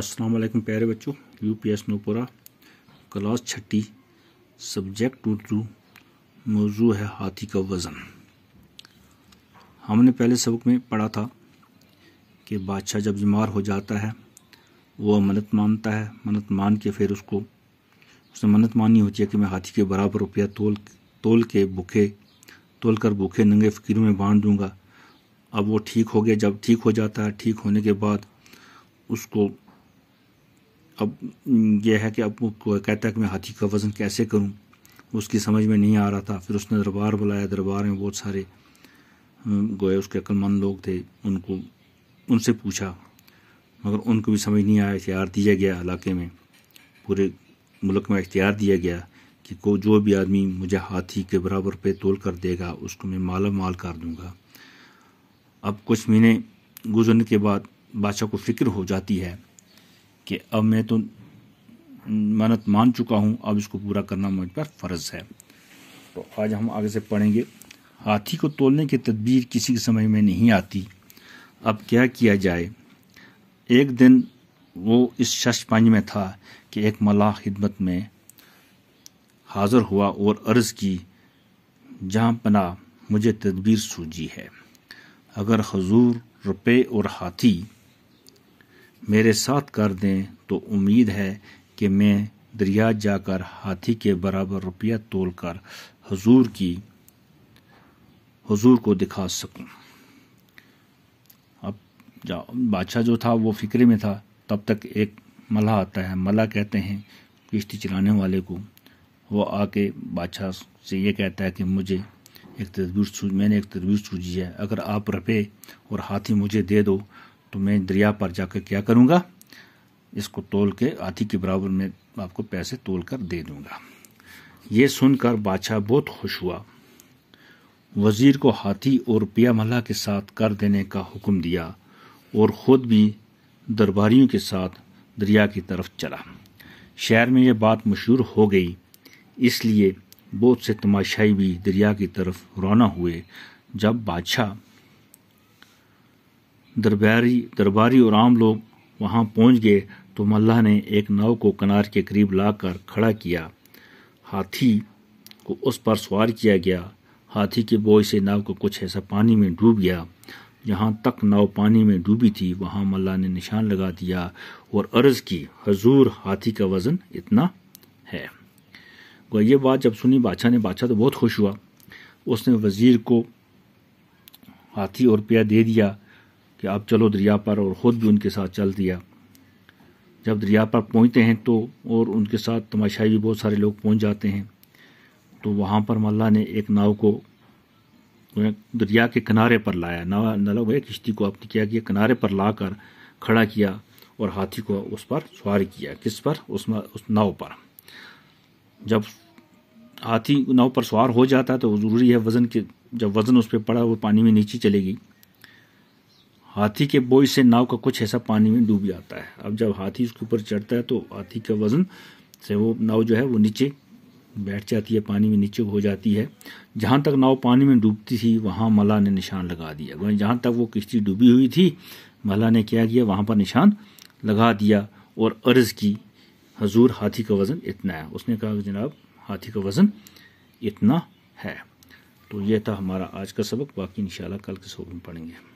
अस्सलाम वालेकुम प्यारे बच्चों यू पी एस नूपुरा क्लास छठी सब्जेक्ट उर्दू मौजू है हाथी का वज़न हमने पहले सबक में पढ़ा था कि बादशाह जब बीमार हो जाता है वो मन्नत मानता है मन्नत मान के फिर उसको उसने मन्नत मानी होती है कि मैं हाथी के बराबर रुपया तोल तोल के भूखे तोल कर भूखे नंगे फ़कीरों में बांट दूंगा अब वो ठीक हो गया जब ठीक हो जाता है ठीक होने के बाद उसको अब हम्म, यह है कि अब वो कहता है कि मैं हाथी का वज़न कैसे करूं उसकी समझ में नहीं आ रहा था फिर उसने दरबार बुलाया दरबार में बहुत सारे हम्म, गोए उसके अक्लमंद लोग थे उनको उनसे पूछा मगर उनको भी समझ नहीं आया इख्तियार दिया गया इलाके में पूरे मुल्क में इख्तियार दिया गया कि को जो भी आदमी मुझे हाथी के बराबर पे तोल कर देगा उसको मैं माला माल कर दूंगा अब कुछ महीने गुजरने के बाद बादशाह को फिक्र हो जाती है कि अब मैं तो मन्नत मान चुका हूँ अब इसको पूरा करना मुझ पर फ़र्ज़ है तो आज हम आगे से पढ़ेंगे हाथी को तोलने की तदबीर किसी के समझ में नहीं आती अब क्या किया जाए एक दिन वो इस शश में था कि एक मलाह खिदमत में हाजिर हुआ और अर्ज़ की जहाँ पना मुझे तदबीर सूझी है अगर हजूर रुपये और हाथी मेरे साथ कर दें तो उम्मीद है कि मैं दरिया जाकर हाथी के बराबर रुपया तोल कर हजूर की हजूर को दिखा सकूं अब बादशाह जो था वो फिक्रे में था तब तक एक मला आता है मला कहते हैं किश्ती चलाने वाले को वो आके बादशाह से ये कहता है कि मुझे एक सूझ मैंने एक तदबीर सूझी है अगर आप रपे और हाथी मुझे दे दो तो मैं दरिया पर जाकर क्या करूँगा इसको तोल के आधी के बराबर में आपको पैसे तोल कर दे दूँगा ये सुनकर बादशाह बहुत खुश हुआ वज़ीर को हाथी और पिया मल्ला के साथ कर देने का हुक्म दिया और ख़ुद भी दरबारियों के साथ दरिया की तरफ चला शहर में यह बात मशहूर हो गई इसलिए बहुत से तमाशाई भी दरिया की तरफ रवाना हुए जब बादशाह दरबारी दरबारी और आम लोग वहाँ पहुँच गए तो मल्ला ने एक नाव को कनार के करीब लाकर खड़ा किया हाथी को उस पर सवार किया गया हाथी के बोझ से नाव का कुछ ऐसा पानी में डूब गया जहाँ तक नाव पानी में डूबी थी वहाँ मल्ला ने निशान लगा दिया और अर्ज़ की हजूर हाथी का वज़न इतना है वह ये बात जब सुनी बादशाह ने बादशाह तो बहुत खुश हुआ उसने वज़ीर को हाथी और प्या दे दिया कि आप चलो दरिया पर और ख़ुद भी उनके साथ चल दिया जब दरिया पर पहुँचते हैं तो और उनके साथ तमाशाई भी बहुत सारे लोग पहुँच जाते हैं तो वहाँ पर मल्ला ने एक नाव को दरिया के किनारे पर लाया नाव नाव है किश्ती को आपने किया कि किनारे पर ला कर खड़ा किया और हाथी को उस पर सवार किया किस पर उस उस नाव पर जब हाथी नाव पर सवार हो जाता तो है तो ज़रूरी है वज़न के जब वज़न उस पर पड़ा वो पानी में नीचे चलेगी हाथी के बोझ से नाव का कुछ ऐसा पानी में डूब जाता है अब जब हाथी उसके ऊपर चढ़ता है तो हाथी का वजन से वो नाव जो है वो नीचे बैठ जाती है पानी में नीचे हो जाती है जहाँ तक नाव पानी में डूबती थी वहाँ मला ने निशान लगा दिया वहीं जहाँ तक वो किश्ती डूबी हुई थी मला ने क्या किया वहाँ पर निशान लगा दिया और अर्ज़ की हजूर हाथी का वज़न इतना है उसने कहा जनाब हाथी का वज़न इतना है तो यह था हमारा आज का सबक बाकी इन कल के सबक में पढ़ेंगे